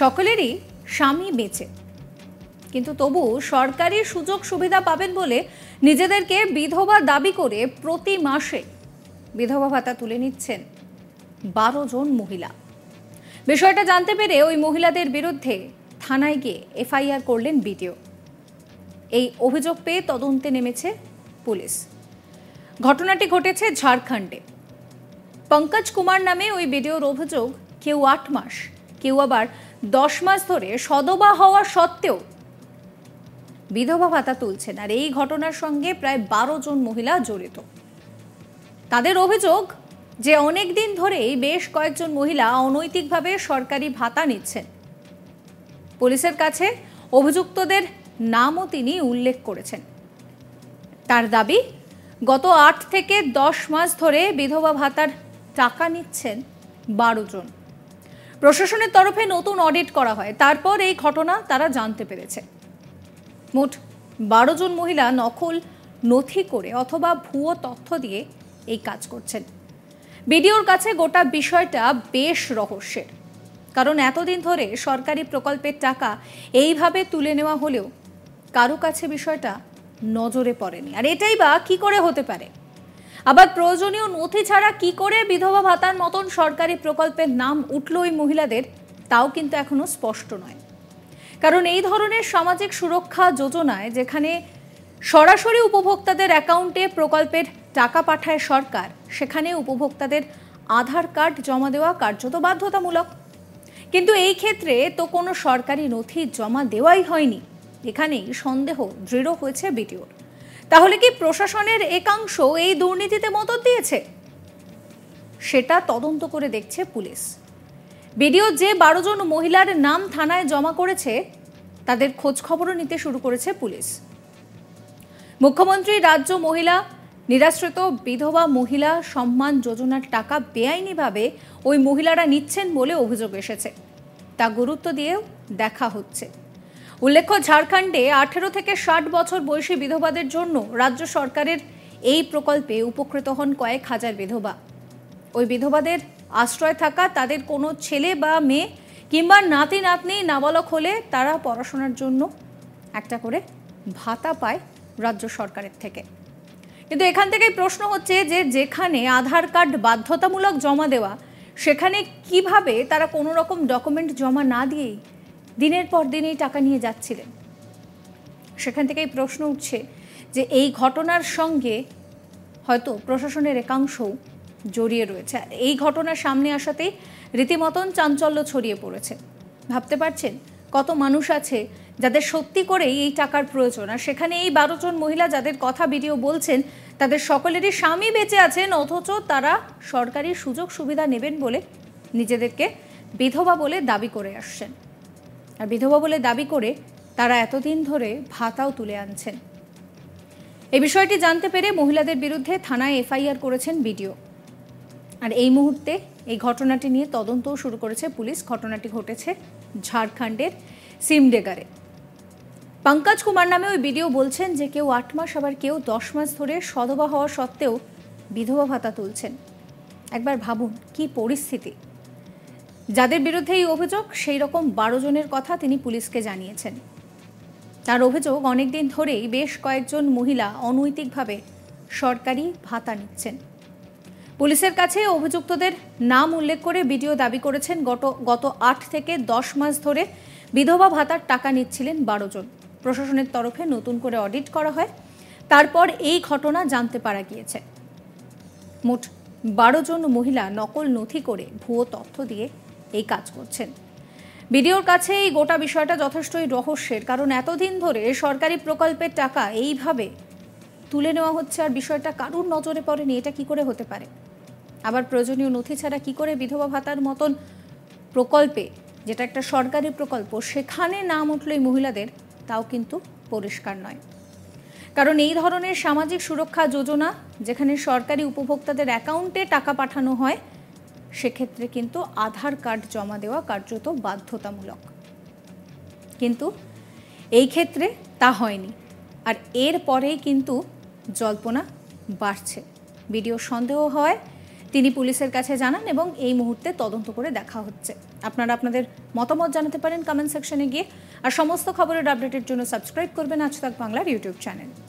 সকলেরই স্বামী বেঁচে কিন্তু তবু সরকারি সুযোগ সুবিধা পাবেন বলে নিজেদেরকে বিধবা দাবি করে প্রতি মাসে বিধবা ভাতা তুলে নিচ্ছেন বারো জন মহিলা বিষয়টা জানতে পেরে ওই মহিলাদের বিরুদ্ধে থানায় গিয়ে এফআইআর করলেন বিডিও এই অভিযোগ পেয়ে তদন্তে নেমেছে পুলিশ ঘটনাটি ঘটেছে ঝাড়খণ্ডে পঙ্কজ কুমার নামে ওই বিডিওর অভিযোগ কেউ আট মাস কেউ আবার দশ মাস ধরে সদবা হওয়া সত্ত্বেও বিধবা ভাতা তুলছেন আর এই ঘটনার সঙ্গে প্রায় বারো জন মহিলা জড়িত তাদের অভিযোগ যে অনেক দিন ধরেই বেশ কয়েকজন মহিলা অনৈতিকভাবে সরকারি ভাতা নিচ্ছেন পুলিশের কাছে অভিযুক্তদের নামও তিনি উল্লেখ করেছেন তার দাবি গত আট থেকে দশ মাস ধরে বিধবা ভাতার টাকা নিচ্ছেন বারো জন প্রশাসনের তরফে নতুন অডিট করা হয় তারপর এই ঘটনা তারা জানতে পেরেছে মোট বারো জন মহিলা নকল নথি করে অথবা ভুয়ো তথ্য দিয়ে এই কাজ করছেন বিডিওর কাছে গোটা বিষয়টা বেশ রহস্যের কারণ এতদিন ধরে সরকারি প্রকল্পের টাকা এইভাবে তুলে নেওয়া হলেও কারো কাছে বিষয়টা নজরে পড়েনি আর এটাই বা কি করে হতে পারে আবার প্রয়োজনীয় নথি ছাড়া কি করে বিধবা ভাতার মতন সরকারি প্রকল্পের নাম উঠল ওই মহিলাদের তাও কিন্তু এখনো স্পষ্ট নয় কারণ এই ধরনের সামাজিক সুরক্ষা যোজনায় যেখানে সরাসরি উপভোক্তাদের অ্যাকাউন্টে প্রকল্পের টাকা পাঠায় সরকার সেখানে উপভোক্তাদের আধার কার্ড জমা দেওয়া কার্যত বাধ্যতামূলক কিন্তু এই ক্ষেত্রে তো কোনো সরকারি নথি জমা দেওয়াই হয়নি এখানেই সন্দেহ দৃঢ় হয়েছে বিটিওর তাহলে কি প্রশাসনের একাংশ এই দুর্নীতিতে মদত দিয়েছে সেটা তদন্ত করে দেখছে পুলিশ বিডিও যে বারো জন মহিলার নাম থানায় জমা করেছে তাদের খোঁজখবরও নিতে শুরু করেছে পুলিশ মুখ্যমন্ত্রী রাজ্য মহিলা নিরাশ্রিত বিধবা মহিলা সম্মান যোজনার টাকা বেআইনিভাবে ওই মহিলারা নিচ্ছেন বলে অভিযোগ এসেছে তা গুরুত্ব দিয়েও দেখা হচ্ছে উল্লেখ্য ঝাড়খণ্ডে আঠেরো থেকে ষাট বছর বয়সী বিধবাদের জন্য রাজ্য সরকারের এই প্রকল্পে উপকৃত হন কয়েক হাজার বিধবা ওই বিধবাদের আশ্রয় থাকা তাদের কোনো ছেলে বা মেয়ে কিংবা নাতি নাতনি নাবালক হলে তারা পড়াশোনার জন্য একটা করে ভাতা পায় রাজ্য সরকারের থেকে কিন্তু এখান থেকেই প্রশ্ন হচ্ছে যে যেখানে আধার কার্ড বাধ্যতামূলক জমা দেওয়া সেখানে কিভাবে তারা কোনো রকম ডকুমেন্ট জমা না দিয়েই দিনের পর দিন এই টাকা নিয়ে যাচ্ছিলেন সেখান থেকেই প্রশ্ন উঠছে যে এই ঘটনার সঙ্গে হয়তো প্রশাসনের একাংশ জড়িয়ে রয়েছে আর এই ঘটনা সামনে আসাতেই রীতিমতন চাঞ্চল্য ছড়িয়ে পড়েছে ভাবতে পারছেন কত মানুষ আছে যাদের সত্যি করেই এই টাকার প্রয়োজন আর সেখানে এই বারো জন মহিলা যাদের কথা ভিডিও বলছেন তাদের সকলেরই স্বামী বেঁচে আছেন অথচ তারা সরকারি সুযোগ সুবিধা নেবেন বলে নিজেদেরকে বিধবা বলে দাবি করে আসছেন আর বিধবা বলে দাবি করে তারা এতদিন ধরে ভাতাও তুলে আনছেন এই বিষয়টি জানতে পেরে মহিলাদের বিরুদ্ধে থানায় এফআইআর করেছেন বিডিও আর এই মুহূর্তে এই ঘটনাটি নিয়ে তদন্তও শুরু করেছে পুলিশ ঘটনাটি ঘটেছে ঝাড়খণ্ডের সিমডেগারে পঙ্কজ কুমার নামে ওই বিডিও বলছেন যে কেউ আট মাস আবার কেউ দশ মাস ধরে সদবা হওয়া সত্ত্বেও বিধবা ভাতা তুলছেন একবার ভাবুন কি পরিস্থিতি যাদের বিরুদ্ধে এই অভিযোগ সেই রকম বারো জনের কথা তিনি পুলিশকে জানিয়েছেন তার অভিযোগ অনেকদিন ধরেই বেশ কয়েকজন মহিলা অনৈতিকভাবে সরকারি ভাতা নিচ্ছেন পুলিশের কাছে অভিযুক্তদের নাম উল্লেখ করে বিডিও দাবি করেছেন গত গত আট থেকে দশ মাস ধরে বিধবা ভাতার টাকা নিচ্ছিলেন বারো জন প্রশাসনের তরফে নতুন করে অডিট করা হয় তারপর এই ঘটনা জানতে পারা গিয়েছে মোট বারো জন মহিলা নকল নথি করে ভুয়ো তথ্য দিয়ে এই কাজ করছেন বিডিওর কাছে এই গোটা বিষয়টা যথেষ্টই রহস্যের কারণ এতদিন ধরে সরকারি প্রকল্পের টাকা এইভাবে তুলে নেওয়া হচ্ছে আর বিষয়টা কারুর নজরে পড়েনি এটা কি করে হতে পারে আবার প্রয়োজনীয় নথি ছাড়া কি করে বিধবা ভাতার মতন প্রকল্পে যেটা একটা সরকারি প্রকল্প সেখানে নাম উঠল এই মহিলাদের তাও কিন্তু পরিষ্কার নয় কারণ এই ধরনের সামাজিক সুরক্ষা যোজনা যেখানে সরকারি উপভোক্তাদের অ্যাকাউন্টে টাকা পাঠানো হয় সেক্ষেত্রে কিন্তু আধার কার্ড জমা দেওয়া কার্যত বাধ্যতামূলক কিন্তু এই ক্ষেত্রে তা হয়নি আর এর পরেই কিন্তু জল্পনা বাড়ছে বিডিও সন্দেহ হয় তিনি পুলিশের কাছে জানান এবং এই মুহূর্তে তদন্ত করে দেখা হচ্ছে আপনারা আপনাদের মতামত জানাতে পারেন কমেন্ট সেকশনে গিয়ে আর সমস্ত খবরের আপডেটের জন্য সাবস্ক্রাইব করবেন আজ তাক বাংলার ইউটিউব চ্যানেল